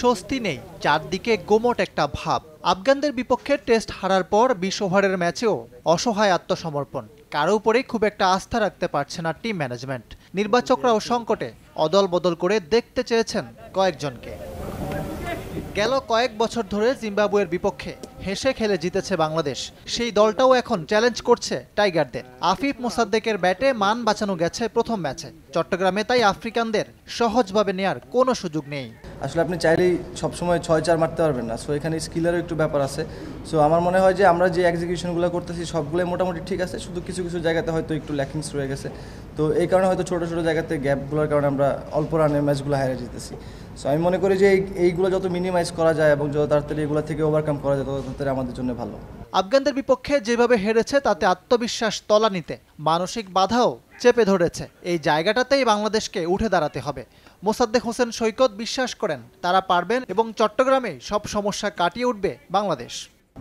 স্বস্তি নেই চারদিকে গোমট একটা ভাব আফগানদের বিপক্ষে টেস্ট হারার পর বিশ ওভারের ম্যাচেও অসহায় আত্মসমর্পণ কারো উপরেই খুব একটা আস্থা রাখতে পারছে না টিম ম্যানেজমেন্ট নির্বাচকরাও সংকটে অদল বদল করে দেখতে চেয়েছেন কয়েকজনকে গেল কয়েক বছর ধরে জিম্বাবুয়ের বিপক্ষে হেসে খেলে জিতেছে বাংলাদেশ সেই দলটাও এখন চ্যালেঞ্জ করছে টাইগারদের আফিফ মোসাদ্দেকের ব্যাটে মান বাঁচানো গেছে প্রথম ম্যাচে চট্টগ্রামে তাই আফ্রিকানদের সহজভাবে নেয়ার কোনো সুযোগ নেই আসলে আপনি চাইলেই সবসময় ছয় চার মারতে পারবেন না সো এখানে স্কিলেরও একটু ব্যাপার আছে সো আমার মনে হয় যে আমরা যে এক্সিকিউশনগুলো করতেছি সবগুলোই মোটামুটি ঠিক আছে শুধু কিছু কিছু জায়গাতে হয়তো একটু ল্যাকিংস রয়ে গেছে তো এই কারণে হয়তো ছোটো ছোটো জায়গাতে গ্যাপগুলোর কারণে আমরা অল্প রানের ম্যাচগুলো হারিয়ে যেতেছি সো আমি মনে করি যে এই এইগুলো যত মিনিমাইজ করা যায় এবং যত তাড়াতাড়ি এগুলো থেকে ওভারকাম করা যায় তত তাড়াতাড়ি আমাদের জন্য ভালো আফগানদের বিপক্ষে যেভাবে হেরেছে তাতে আত্মবিশ্বাস তলানিতে মানসিক বাধাও চেপে ধরেছে এই জায়গাটাতেই বাংলাদেশকে উঠে দাঁড়াতে হবে মোসাদ্দেক হোসেন সৈকত বিশ্বাস করেন তারা পারবেন এবং চট্টগ্রামে সব সমস্যা কাটিয়ে উঠবে বাংলাদেশ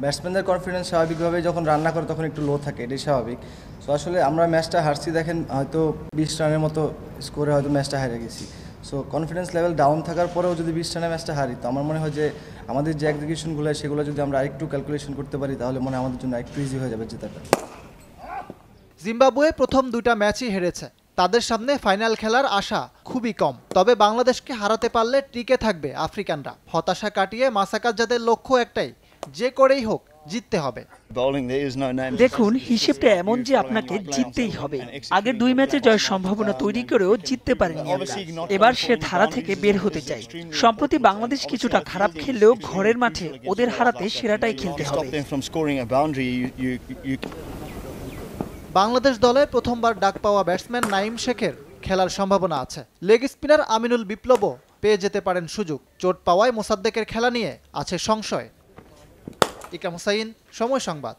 ব্যাটসম্যানদের কনফিডেন্স স্বাভাবিকভাবে যখন রান্না করে তখন একটু লো থাকে এটাই স্বাভাবিক সো আসলে আমরা ম্যাচটা হারছি দেখেন হয়তো বিশ রানের মতো স্কোরে হয়তো ম্যাচটা হারিয়ে গেছি সো কনফিডেন্স লেভেল ডাউন থাকার পরেও যদি বিশ রানের ম্যাচটা হারি তো আমার মনে হয় যে আমাদের যে এক্সিকিউশনগুলো সেগুলো যদি আমরা আরেকটু ক্যালকুলেশন করতে পারি তাহলে মনে আমাদের জন্য একটু ইজি হয়ে যাবে জেতাটা জিম্বাবুয়ে প্রথম দুটা ম্যাচই হেরেছে তাদের সামনে ফাইনাল খেলার আশা খুবই কম তবে বাংলাদেশকে হারাতে পারলে টিকে থাকবে আফ্রিকানরা হতাশা কাটিয়ে মাসাকাজাদের যাদের লক্ষ্য একটাই যে করেই হোক জিততে হবে দেখুন হিসেবটা এমন যে আপনাকে জিততেই হবে আগে দুই ম্যাচে জয়ের সম্ভাবনা তৈরি করেও জিততে পারেনি এবার সে ধারা থেকে বের হতে চাই সম্প্রতি বাংলাদেশ কিছুটা খারাপ খেললেও ঘরের মাঠে ওদের হারাতে সেরাটাই খেলতে হবে বাংলাদেশ দলে প্রথমবার ডাক পাওয়া ব্যাটসম্যান নাইম শেখের খেলার সম্ভাবনা আছে লেগ স্পিনার আমিনুল বিপ্লব পেয়ে যেতে পারেন সুযোগ চোট পাওয়ায় মোসাদ্দেকের খেলা নিয়ে আছে সংশয় ইকরাম হুসাইন সময় সংবাদ